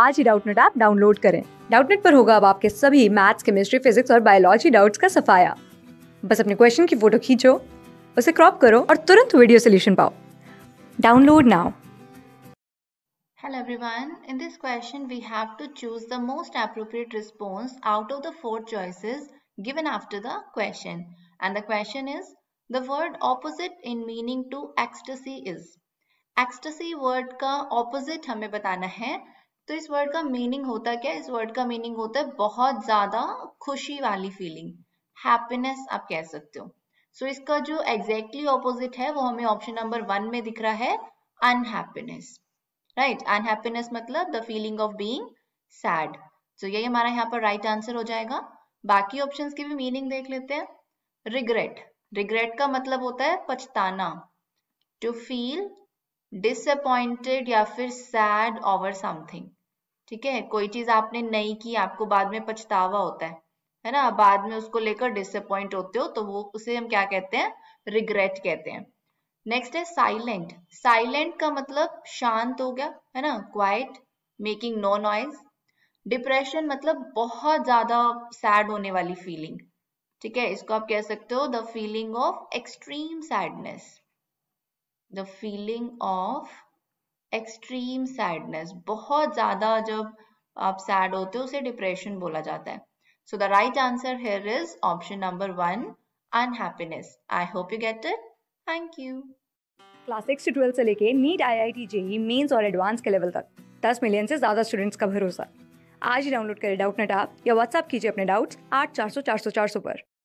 आज ही Doubtnut app download करें डाउटनेट पर होगा अब आपके सभी मैथ्स केमिस्ट्री फिजिक्स और बायोलॉजी डाउट्स का सफाया बस अपने क्वेश्चन की फोटो खींचो उसे क्रॉप करो और तुरंत वीडियो सोल्यूशन पाओ download now Hello everyone. In this question, we have to choose the most appropriate response out of the four choices given after the question. And the question is, the word opposite in meaning to ecstasy is. Ecstasy word ka opposite hame batana hai. तो इस word का meaning होता क्या इस word का meaning होता है बहुत ज्यादा खुशी वाली फीलिंग हैप्पीनेस आप कह सकते हो सो so, इसका जो एग्जैक्टली exactly ऑपोजिट है वो हमें ऑप्शन नंबर वन में दिख रहा है अनहैप्पीनेस राइट अनहैप्पीनेस मतलब the feeling of being sad तो यही हमारा यहाँ पर राइट right आंसर हो जाएगा बाकी ऑप्शंस की भी मीनिंग देख लेते हैं रिग्रेट रिग्रेट का मतलब होता है पछताना टू फील डिसअपॉइंटेड या फिर सैड ओवर समथिंग ठीक है कोई चीज आपने नहीं की आपको बाद में पछतावा होता है है ना बाद में उसको लेकर डिसअपॉइंट होते हो तो वो उसे हम क्या कहते हैं रिग्रेट कहते हैं नेक्स्ट है साइलेंट साइलेंट का मतलब शांत हो गया है ना quiet making no noise depression मतलब बहुत ज्यादा सैड होने वाली फीलिंग ठीक है इसको आप कह सकते हो the feeling of extreme sadness the feeling of extreme sadness बहुत ज़्यादा जब आप सैड होते हो उसे डिप्रेशन बोला जाता है so the right answer here is option number one unhappiness I hope you get it thank you class six से ट्वेल्थ से लेके NEET I I T JEE mains और एडवांस के लेवल तक दस मिलियन से ज़्यादा स्टूडेंट्स का भरोसा आज ही डाउनलोड करें डाउट नेट आप या व्हाट्सअप कीजिए अपने डाउट्स आठ चार सौ चार सौ चार सौ पर